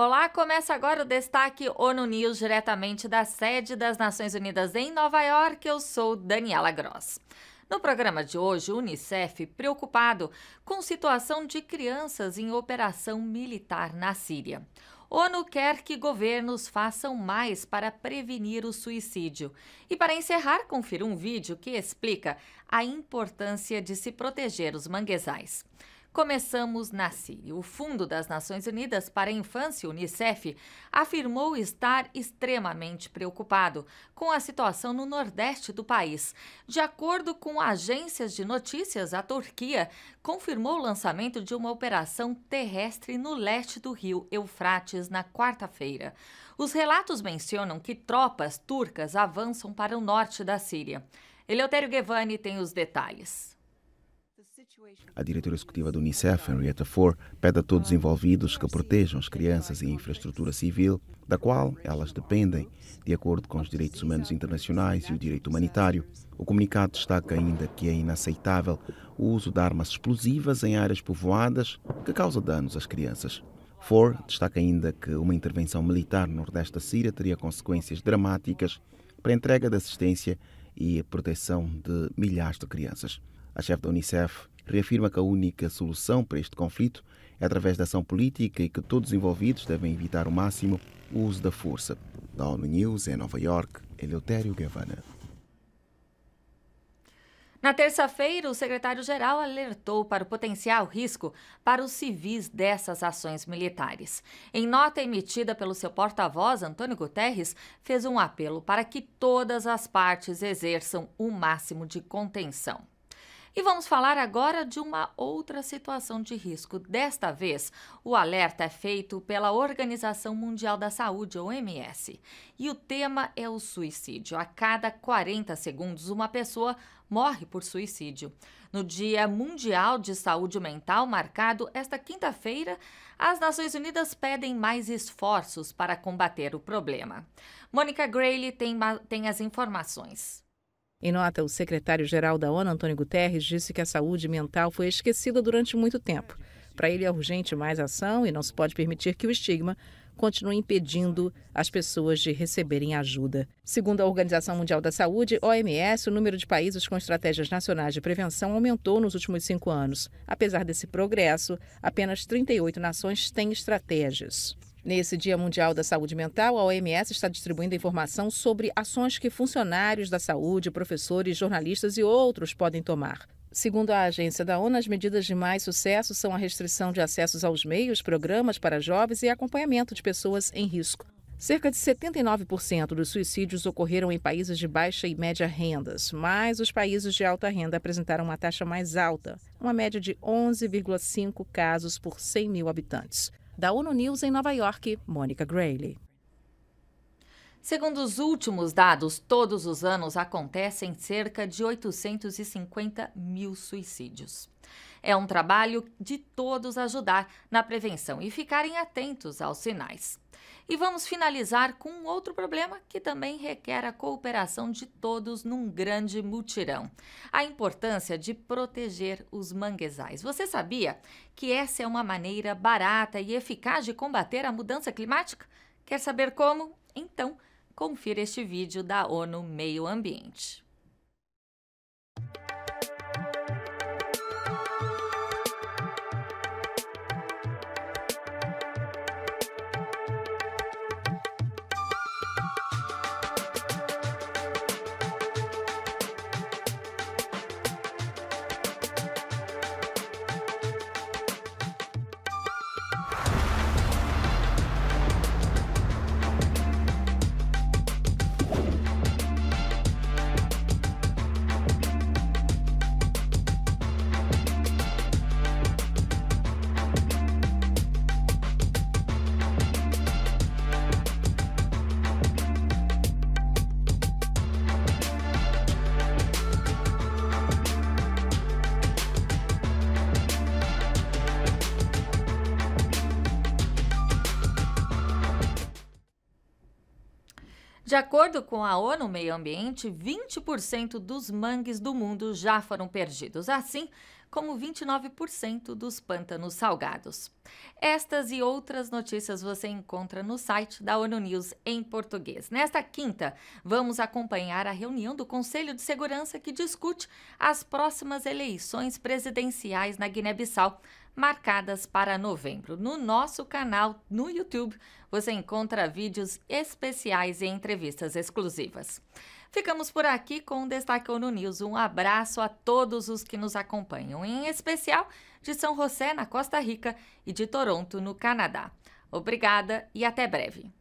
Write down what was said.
Olá, começa agora o destaque ONU News diretamente da sede das Nações Unidas em Nova York. Eu sou Daniela Gross. No programa de hoje, o Unicef preocupado com situação de crianças em operação militar na Síria. ONU quer que governos façam mais para prevenir o suicídio. E para encerrar, confira um vídeo que explica a importância de se proteger os manguezais. Começamos na Síria. O Fundo das Nações Unidas para a Infância, Unicef, afirmou estar extremamente preocupado com a situação no nordeste do país. De acordo com agências de notícias, a Turquia confirmou o lançamento de uma operação terrestre no leste do rio Eufrates na quarta-feira. Os relatos mencionam que tropas turcas avançam para o norte da Síria. Eleutério Guevani tem os detalhes. A diretora executiva do Unicef, Henrietta Ford, pede a todos envolvidos que protejam as crianças e a infraestrutura civil, da qual elas dependem, de acordo com os direitos humanos internacionais e o direito humanitário. O comunicado destaca ainda que é inaceitável o uso de armas explosivas em áreas povoadas que causa danos às crianças. Ford destaca ainda que uma intervenção militar no nordeste da Síria teria consequências dramáticas para a entrega de assistência e a proteção de milhares de crianças. A chefe da Unicef reafirma que a única solução para este conflito é através da ação política e que todos os envolvidos devem evitar o máximo o uso da força. Da ONU News, em Nova York, Eleutério Guevara. Na terça-feira, o secretário-geral alertou para o potencial risco para os civis dessas ações militares. Em nota emitida pelo seu porta-voz, Antônio Guterres fez um apelo para que todas as partes exerçam o máximo de contenção. E vamos falar agora de uma outra situação de risco. Desta vez, o alerta é feito pela Organização Mundial da Saúde, OMS. E o tema é o suicídio. A cada 40 segundos, uma pessoa morre por suicídio. No Dia Mundial de Saúde Mental, marcado esta quinta-feira, as Nações Unidas pedem mais esforços para combater o problema. Mônica Grayle tem, tem as informações. Em nota, o secretário-geral da ONU, Antônio Guterres, disse que a saúde mental foi esquecida durante muito tempo. Para ele é urgente mais ação e não se pode permitir que o estigma continue impedindo as pessoas de receberem ajuda. Segundo a Organização Mundial da Saúde, OMS, o número de países com estratégias nacionais de prevenção aumentou nos últimos cinco anos. Apesar desse progresso, apenas 38 nações têm estratégias. Nesse Dia Mundial da Saúde Mental, a OMS está distribuindo informação sobre ações que funcionários da saúde, professores, jornalistas e outros podem tomar. Segundo a agência da ONU, as medidas de mais sucesso são a restrição de acessos aos meios, programas para jovens e acompanhamento de pessoas em risco. Cerca de 79% dos suicídios ocorreram em países de baixa e média rendas, mas os países de alta renda apresentaram uma taxa mais alta, uma média de 11,5 casos por 100 mil habitantes. Da ONU News em Nova York, Mônica Grayley. Segundo os últimos dados, todos os anos acontecem cerca de 850 mil suicídios. É um trabalho de todos ajudar na prevenção e ficarem atentos aos sinais. E vamos finalizar com um outro problema que também requer a cooperação de todos num grande mutirão: a importância de proteger os manguezais. Você sabia que essa é uma maneira barata e eficaz de combater a mudança climática? Quer saber como? Então, confira este vídeo da ONU Meio Ambiente. De acordo com a ONU Meio Ambiente, 20% dos mangues do mundo já foram perdidos, assim como 29% dos pântanos salgados. Estas e outras notícias você encontra no site da ONU News em português. Nesta quinta, vamos acompanhar a reunião do Conselho de Segurança que discute as próximas eleições presidenciais na Guiné-Bissau marcadas para novembro. No nosso canal no YouTube, você encontra vídeos especiais e entrevistas exclusivas. Ficamos por aqui com o Destaque ONU News. Um abraço a todos os que nos acompanham, em especial de São José, na Costa Rica, e de Toronto, no Canadá. Obrigada e até breve.